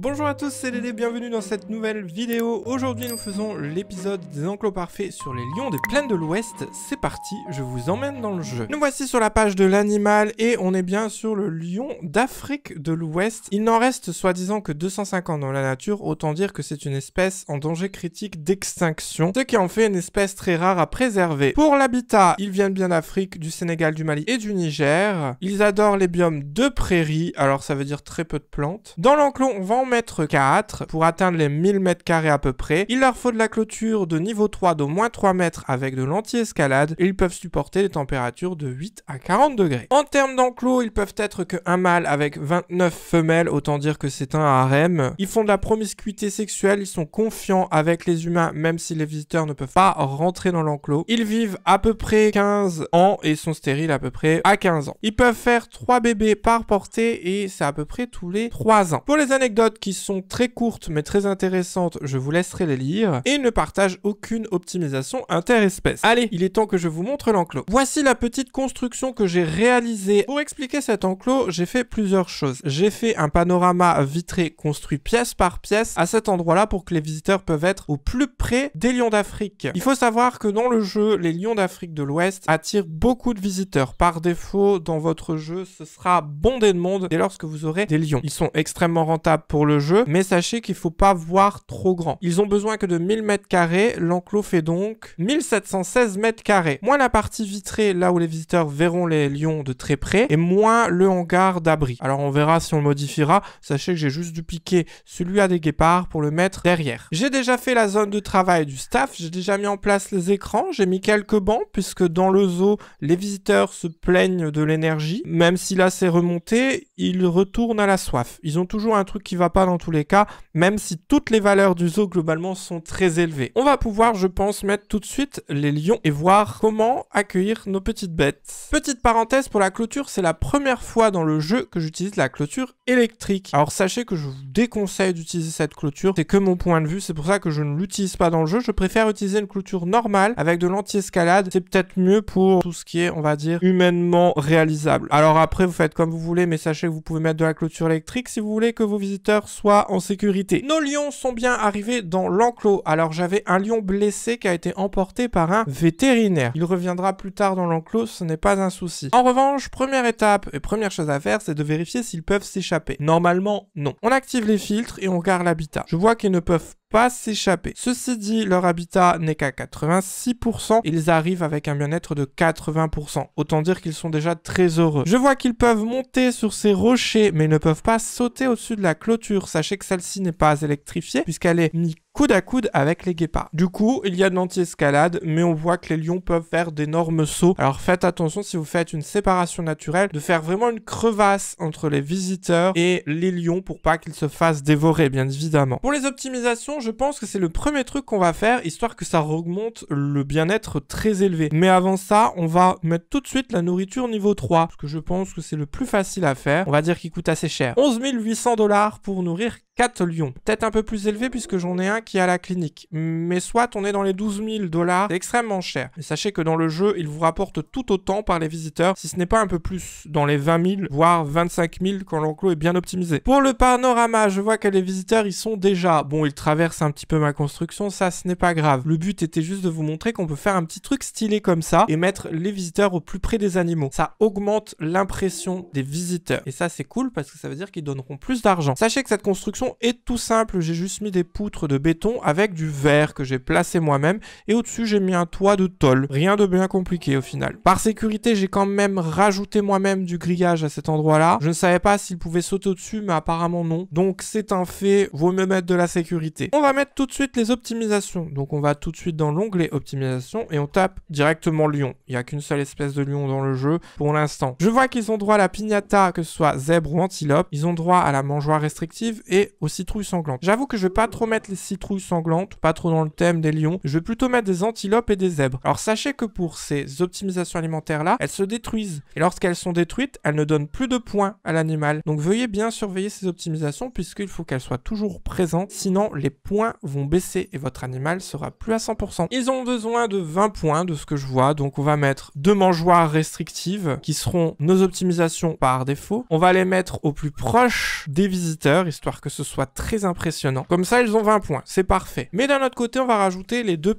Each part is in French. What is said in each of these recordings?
Bonjour à tous, c'est Dédé, bienvenue dans cette nouvelle vidéo. Aujourd'hui nous faisons l'épisode des enclos parfaits sur les lions des plaines de l'ouest. C'est parti, je vous emmène dans le jeu. Nous voici sur la page de l'animal et on est bien sur le lion d'Afrique de l'ouest. Il n'en reste soi-disant que 250 dans la nature, autant dire que c'est une espèce en danger critique d'extinction, ce qui en fait une espèce très rare à préserver. Pour l'habitat, ils viennent bien d'Afrique, du Sénégal, du Mali et du Niger. Ils adorent les biomes de prairies, alors ça veut dire très peu de plantes. Dans l'enclos, on va 100 mètres pour atteindre les 1000 mètres carrés à peu près. Il leur faut de la clôture de niveau 3 d'au moins 3 mètres avec de l'anti-escalade et ils peuvent supporter des températures de 8 à 40 degrés. En termes d'enclos, ils peuvent être qu'un mâle avec 29 femelles, autant dire que c'est un harem. Ils font de la promiscuité sexuelle, ils sont confiants avec les humains même si les visiteurs ne peuvent pas rentrer dans l'enclos. Ils vivent à peu près 15 ans et sont stériles à peu près à 15 ans. Ils peuvent faire 3 bébés par portée et c'est à peu près tous les 3 ans. Pour les anecdotes, qui sont très courtes mais très intéressantes, je vous laisserai les lire, et ne partagent aucune optimisation interespèce. Allez, il est temps que je vous montre l'enclos. Voici la petite construction que j'ai réalisée. Pour expliquer cet enclos, j'ai fait plusieurs choses. J'ai fait un panorama vitré construit pièce par pièce à cet endroit-là pour que les visiteurs peuvent être au plus près des lions d'Afrique. Il faut savoir que dans le jeu, les lions d'Afrique de l'Ouest attirent beaucoup de visiteurs. Par défaut, dans votre jeu, ce sera bondé de monde dès lorsque vous aurez des lions. Ils sont extrêmement rentables pour le jeu, mais sachez qu'il faut pas voir trop grand. Ils ont besoin que de 1000 mètres carrés, l'enclos fait donc 1716 mètres carrés. Moins la partie vitrée, là où les visiteurs verront les lions de très près, et moins le hangar d'abri. Alors on verra si on le modifiera, sachez que j'ai juste dupliqué celui à des guépards pour le mettre derrière. J'ai déjà fait la zone de travail du staff, j'ai déjà mis en place les écrans, j'ai mis quelques bancs, puisque dans le zoo, les visiteurs se plaignent de l'énergie, même si là c'est remonté, ils retournent à la soif. Ils ont toujours un truc qui va pas dans tous les cas, même si toutes les valeurs du zoo globalement sont très élevées. On va pouvoir, je pense, mettre tout de suite les lions et voir comment accueillir nos petites bêtes. Petite parenthèse pour la clôture, c'est la première fois dans le jeu que j'utilise la clôture électrique. Alors sachez que je vous déconseille d'utiliser cette clôture, c'est que mon point de vue, c'est pour ça que je ne l'utilise pas dans le jeu, je préfère utiliser une clôture normale avec de l'anti-escalade, c'est peut-être mieux pour tout ce qui est, on va dire, humainement réalisable. Alors après, vous faites comme vous voulez, mais sachez que vous pouvez mettre de la clôture électrique si vous voulez que vos visiteurs Soit en sécurité. Nos lions sont bien arrivés dans l'enclos. Alors j'avais un lion blessé qui a été emporté par un vétérinaire. Il reviendra plus tard dans l'enclos, ce n'est pas un souci. En revanche, première étape et première chose à faire, c'est de vérifier s'ils peuvent s'échapper. Normalement, non. On active les filtres et on garde l'habitat. Je vois qu'ils ne peuvent s'échapper. Ceci dit, leur habitat n'est qu'à 86%, ils arrivent avec un bien-être de 80%. Autant dire qu'ils sont déjà très heureux. Je vois qu'ils peuvent monter sur ces rochers, mais ne peuvent pas sauter au-dessus de la clôture. Sachez que celle-ci n'est pas électrifiée, puisqu'elle est ni coude à coude avec les guépards. Du coup, il y a de l'anti-escalade, mais on voit que les lions peuvent faire d'énormes sauts. Alors faites attention si vous faites une séparation naturelle, de faire vraiment une crevasse entre les visiteurs et les lions pour pas qu'ils se fassent dévorer, bien évidemment. Pour les optimisations, je pense que c'est le premier truc qu'on va faire, histoire que ça augmente le bien-être très élevé. Mais avant ça, on va mettre tout de suite la nourriture niveau 3, parce que je pense que c'est le plus facile à faire. On va dire qu'il coûte assez cher. 11 800 dollars pour nourrir 4 lions. Peut-être un peu plus élevé puisque j'en ai un qui est à la clinique. Mais soit on est dans les 12 000 dollars, c'est extrêmement cher. Mais sachez que dans le jeu, il vous rapporte tout autant par les visiteurs, si ce n'est pas un peu plus, dans les 20 000, voire 25 000 quand l'enclos est bien optimisé. Pour le panorama, je vois que les visiteurs y sont déjà. Bon, ils traversent un petit peu ma construction, ça ce n'est pas grave. Le but était juste de vous montrer qu'on peut faire un petit truc stylé comme ça et mettre les visiteurs au plus près des animaux. Ça augmente l'impression des visiteurs. Et ça c'est cool parce que ça veut dire qu'ils donneront plus d'argent. Sachez que cette construction est tout simple, j'ai juste mis des poutres de béton avec du verre que j'ai placé moi-même et au-dessus j'ai mis un toit de tôle. Rien de bien compliqué au final. Par sécurité, j'ai quand même rajouté moi-même du grillage à cet endroit-là. Je ne savais pas s'il pouvait sauter au-dessus, mais apparemment non. Donc c'est un fait, vaut mieux mettre de la sécurité. On va mettre tout de suite les optimisations. Donc on va tout de suite dans l'onglet optimisation et on tape directement lion. Il n'y a qu'une seule espèce de lion dans le jeu pour l'instant. Je vois qu'ils ont droit à la pignata, que ce soit zèbre ou antilope. Ils ont droit à la mangeoire restrictive et aux citrouilles sanglantes. J'avoue que je vais pas trop mettre les citrouilles trouille sanglantes, pas trop dans le thème des lions. Je vais plutôt mettre des antilopes et des zèbres. Alors sachez que pour ces optimisations alimentaires là, elles se détruisent. Et lorsqu'elles sont détruites, elles ne donnent plus de points à l'animal. Donc veuillez bien surveiller ces optimisations puisqu'il faut qu'elles soient toujours présentes. Sinon, les points vont baisser et votre animal sera plus à 100%. Ils ont besoin de 20 points de ce que je vois. Donc on va mettre deux mangeoires restrictives qui seront nos optimisations par défaut. On va les mettre au plus proche des visiteurs histoire que ce soit très impressionnant. Comme ça, ils ont 20 points c'est parfait. Mais d'un autre côté, on va rajouter les deux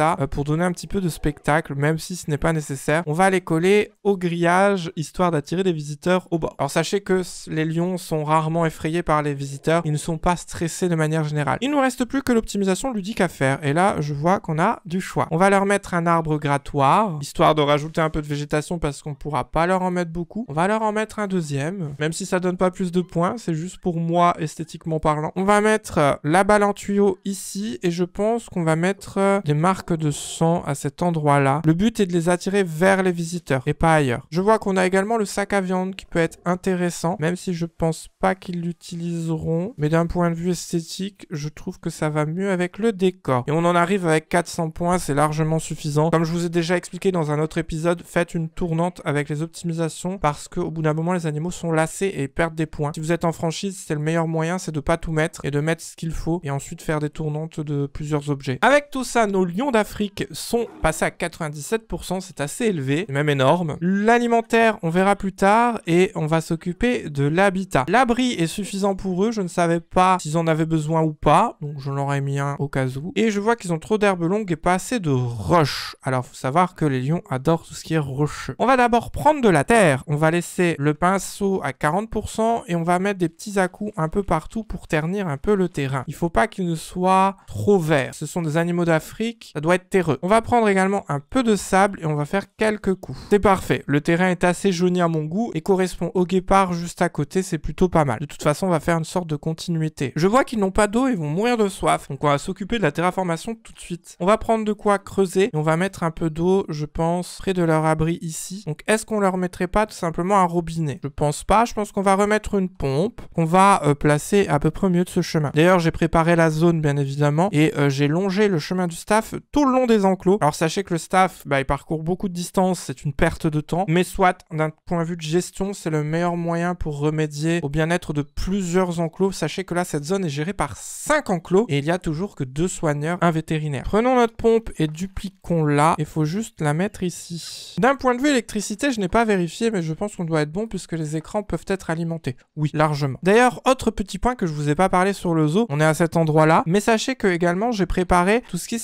euh, pour donner un petit peu de spectacle, même si ce n'est pas nécessaire. On va les coller au grillage, histoire d'attirer les visiteurs au bord. Alors sachez que les lions sont rarement effrayés par les visiteurs, ils ne sont pas stressés de manière générale. Il nous reste plus que l'optimisation ludique à faire, et là je vois qu'on a du choix. On va leur mettre un arbre grattoir, histoire de rajouter un peu de végétation parce qu'on pourra pas leur en mettre beaucoup. On va leur en mettre un deuxième, même si ça donne pas plus de points, c'est juste pour moi esthétiquement parlant. On va mettre euh, la balle en tuyau ici, et je pense qu'on va mettre euh, marques de sang à cet endroit-là. Le but est de les attirer vers les visiteurs et pas ailleurs. Je vois qu'on a également le sac à viande qui peut être intéressant, même si je pense pas qu'ils l'utiliseront. Mais d'un point de vue esthétique, je trouve que ça va mieux avec le décor. Et on en arrive avec 400 points, c'est largement suffisant. Comme je vous ai déjà expliqué dans un autre épisode, faites une tournante avec les optimisations parce qu'au bout d'un moment, les animaux sont lassés et perdent des points. Si vous êtes en franchise, c'est le meilleur moyen, c'est de pas tout mettre et de mettre ce qu'il faut et ensuite faire des tournantes de plusieurs objets. Avec tout ça, nos lions d'Afrique sont passés à 97%, c'est assez élevé, même énorme. L'alimentaire, on verra plus tard, et on va s'occuper de l'habitat. L'abri est suffisant pour eux, je ne savais pas s'ils en avaient besoin ou pas, donc je leur mis un au cas où. Et je vois qu'ils ont trop d'herbes longues et pas assez de roches. Alors faut savoir que les lions adorent tout ce qui est rocheux. On va d'abord prendre de la terre, on va laisser le pinceau à 40% et on va mettre des petits à -coups un peu partout pour ternir un peu le terrain. Il faut pas qu'ils ne soit trop verts. Ce sont des animaux d'Afrique ça doit être terreux. On va prendre également un peu de sable et on va faire quelques coups. C'est parfait, le terrain est assez jauni à mon goût et correspond au guépard juste à côté, c'est plutôt pas mal. De toute façon, on va faire une sorte de continuité. Je vois qu'ils n'ont pas d'eau et vont mourir de soif, donc on va s'occuper de la terraformation tout de suite. On va prendre de quoi creuser et on va mettre un peu d'eau, je pense, près de leur abri ici. Donc est-ce qu'on leur mettrait pas tout simplement un robinet Je pense pas, je pense qu'on va remettre une pompe qu'on va euh, placer à peu près au milieu de ce chemin. D'ailleurs, j'ai préparé la zone bien évidemment et euh, j'ai longé le chemin du stade staff tout le long des enclos. Alors sachez que le staff, bah, il parcourt beaucoup de distance, c'est une perte de temps, mais soit, d'un point de vue de gestion, c'est le meilleur moyen pour remédier au bien-être de plusieurs enclos. Sachez que là, cette zone est gérée par 5 enclos et il y a toujours que deux soigneurs, un vétérinaire. Prenons notre pompe et dupliquons-la. Il faut juste la mettre ici. D'un point de vue électricité, je n'ai pas vérifié, mais je pense qu'on doit être bon puisque les écrans peuvent être alimentés. Oui, largement. D'ailleurs, autre petit point que je vous ai pas parlé sur le zoo, on est à cet endroit-là, mais sachez que également, j'ai préparé tout ce qui est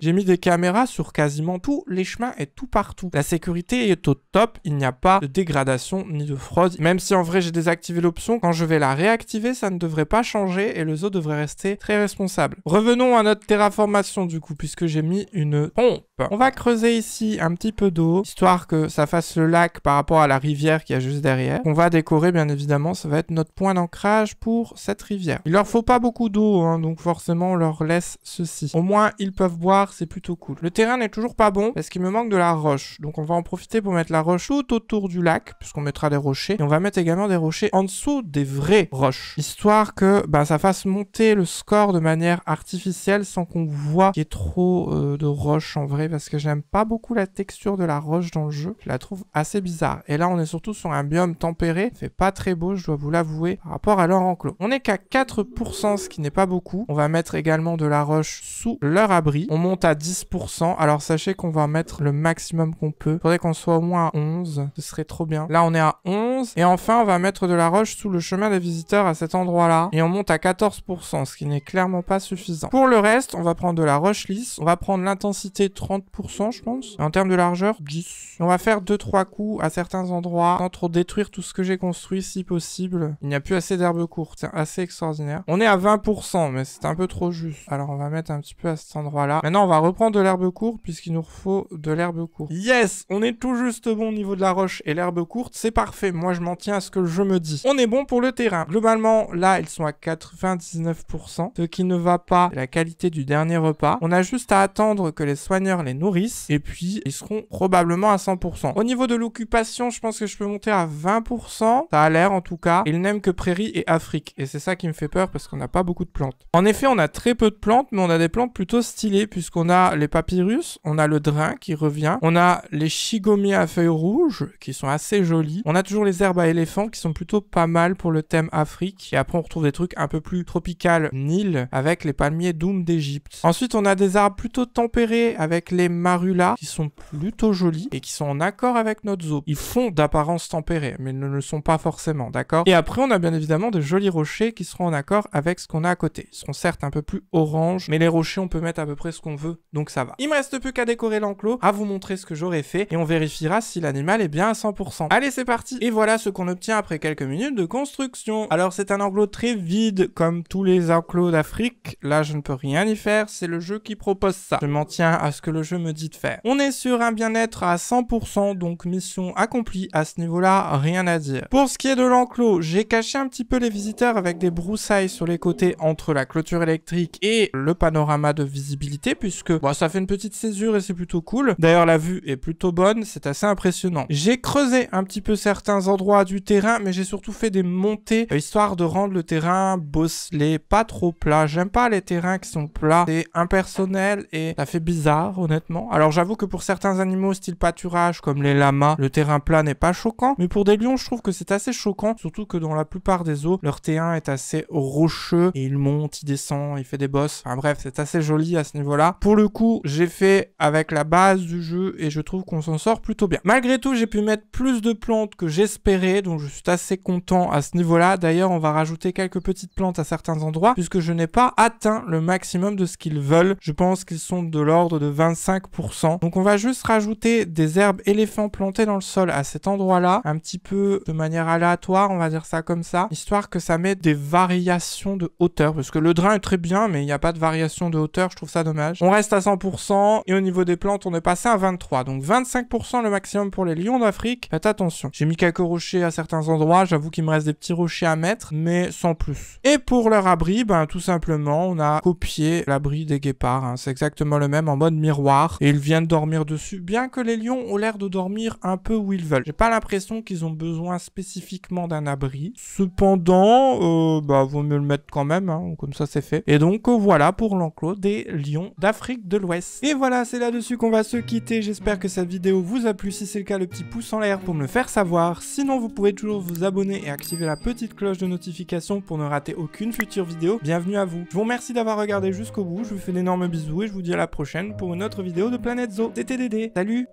j'ai mis des caméras sur quasiment tous les chemins et tout partout. La sécurité est au top, il n'y a pas de dégradation ni de fraude. Même si en vrai j'ai désactivé l'option, quand je vais la réactiver, ça ne devrait pas changer et le zoo devrait rester très responsable. Revenons à notre terraformation du coup, puisque j'ai mis une pompe. On va creuser ici un petit peu d'eau, histoire que ça fasse le lac par rapport à la rivière qui a juste derrière. On va décorer bien évidemment, ça va être notre point d'ancrage pour cette rivière. Il leur faut pas beaucoup d'eau, hein, donc forcément on leur laisse ceci. Au moins ils peuvent boire, c'est plutôt cool. Le terrain n'est toujours pas bon parce qu'il me manque de la roche. Donc on va en profiter pour mettre la roche tout autour du lac, puisqu'on mettra des rochers. Et on va mettre également des rochers en dessous des vraies roches. Histoire que bah, ça fasse monter le score de manière artificielle sans qu'on voit qu'il y ait trop euh, de roches en vrai. Parce que j'aime pas beaucoup la texture de la roche dans le jeu. Je la trouve assez bizarre. Et là on est surtout sur un biome tempéré. C'est pas très beau, je dois vous l'avouer, par rapport à leur enclos. On est qu'à 4%, ce qui n'est pas beaucoup. On va mettre également de la roche sous leur abri on monte à 10%. Alors sachez qu'on va mettre le maximum qu'on peut. Faudrait qu'on soit au moins à 11. Ce serait trop bien. Là, on est à 11. Et enfin, on va mettre de la roche sous le chemin des visiteurs à cet endroit-là. Et on monte à 14%, ce qui n'est clairement pas suffisant. Pour le reste, on va prendre de la roche lisse. On va prendre l'intensité 30%, je pense. en termes de largeur, 10. on va faire 2-3 coups à certains endroits sans trop détruire tout ce que j'ai construit si possible. Il n'y a plus assez d'herbe courte. C'est assez extraordinaire. On est à 20%, mais c'est un peu trop juste. Alors, on va mettre un petit peu à cet endroit-là. Maintenant, on va reprendre de l'herbe courte puisqu'il nous faut de l'herbe courte. Yes On est tout juste bon au niveau de la roche et l'herbe courte. C'est parfait. Moi, je m'en tiens à ce que je me dis. On est bon pour le terrain. Globalement, là, ils sont à 99%. Ce qui ne va pas, la qualité du dernier repas. On a juste à attendre que les soigneurs les nourrissent. Et puis, ils seront probablement à 100%. Au niveau de l'occupation, je pense que je peux monter à 20%. Ça a l'air, en tout cas. Ils n'aiment que prairies et Afrique. Et c'est ça qui me fait peur parce qu'on n'a pas beaucoup de plantes. En effet, on a très peu de plantes, mais on a des plantes plutôt stylées puisqu'on a les papyrus, on a le drain qui revient, on a les chigomiers à feuilles rouges qui sont assez jolies. on a toujours les herbes à éléphants qui sont plutôt pas mal pour le thème Afrique et après on retrouve des trucs un peu plus tropical Nil avec les palmiers d'Oum d'Égypte. Ensuite on a des arbres plutôt tempérés avec les marulas qui sont plutôt jolis et qui sont en accord avec notre zoo. Ils font d'apparence tempérée mais ils ne le sont pas forcément, d'accord Et après on a bien évidemment des jolis rochers qui seront en accord avec ce qu'on a à côté. Ils seront certes un peu plus orange mais les rochers on peut mettre à peu près ce qu'on veut, donc ça va. Il me reste plus qu'à décorer l'enclos, à vous montrer ce que j'aurais fait, et on vérifiera si l'animal est bien à 100%. Allez, c'est parti Et voilà ce qu'on obtient après quelques minutes de construction. Alors, c'est un enclos très vide, comme tous les enclos d'Afrique. Là, je ne peux rien y faire, c'est le jeu qui propose ça. Je m'en tiens à ce que le jeu me dit de faire. On est sur un bien-être à 100%, donc mission accomplie à ce niveau-là, rien à dire. Pour ce qui est de l'enclos, j'ai caché un petit peu les visiteurs avec des broussailles sur les côtés entre la clôture électrique et le panorama de visibilité puisque bon, ça fait une petite césure et c'est plutôt cool. D'ailleurs, la vue est plutôt bonne, c'est assez impressionnant. J'ai creusé un petit peu certains endroits du terrain, mais j'ai surtout fait des montées euh, histoire de rendre le terrain bosselé, pas trop plat. J'aime pas les terrains qui sont plats, c'est impersonnel et ça fait bizarre, honnêtement. Alors, j'avoue que pour certains animaux style pâturage, comme les lamas, le terrain plat n'est pas choquant, mais pour des lions, je trouve que c'est assez choquant, surtout que dans la plupart des eaux, leur terrain est assez rocheux et il monte, il descend, il fait des bosses. Enfin bref, c'est assez joli à ce voilà Pour le coup, j'ai fait avec la base du jeu et je trouve qu'on s'en sort plutôt bien. Malgré tout, j'ai pu mettre plus de plantes que j'espérais, donc je suis assez content à ce niveau-là. D'ailleurs, on va rajouter quelques petites plantes à certains endroits puisque je n'ai pas atteint le maximum de ce qu'ils veulent. Je pense qu'ils sont de l'ordre de 25%. Donc on va juste rajouter des herbes éléphants plantées dans le sol à cet endroit-là, un petit peu de manière aléatoire, on va dire ça comme ça, histoire que ça mette des variations de hauteur parce que le drain est très bien mais il n'y a pas de variation de hauteur, je trouve ça dommage. On reste à 100% et au niveau des plantes, on est passé à 23. Donc 25% le maximum pour les lions d'Afrique. Faites attention. J'ai mis quelques rochers à certains endroits. J'avoue qu'il me reste des petits rochers à mettre, mais sans plus. Et pour leur abri, ben tout simplement, on a copié l'abri des guépards. Hein. C'est exactement le même en mode miroir. Et ils viennent dormir dessus, bien que les lions ont l'air de dormir un peu où ils veulent. J'ai pas l'impression qu'ils ont besoin spécifiquement d'un abri. Cependant, euh, bah vaut mieux le mettre quand même. Hein. Comme ça, c'est fait. Et donc euh, voilà pour l'enclos des lions d'Afrique de l'Ouest. Et voilà, c'est là-dessus qu'on va se quitter. J'espère que cette vidéo vous a plu. Si c'est le cas, le petit pouce en l'air pour me le faire savoir. Sinon, vous pouvez toujours vous abonner et activer la petite cloche de notification pour ne rater aucune future vidéo. Bienvenue à vous. Je vous remercie d'avoir regardé jusqu'au bout. Je vous fais d'énormes bisous et je vous dis à la prochaine pour une autre vidéo de Planète Zoo. C'était Dédé. Salut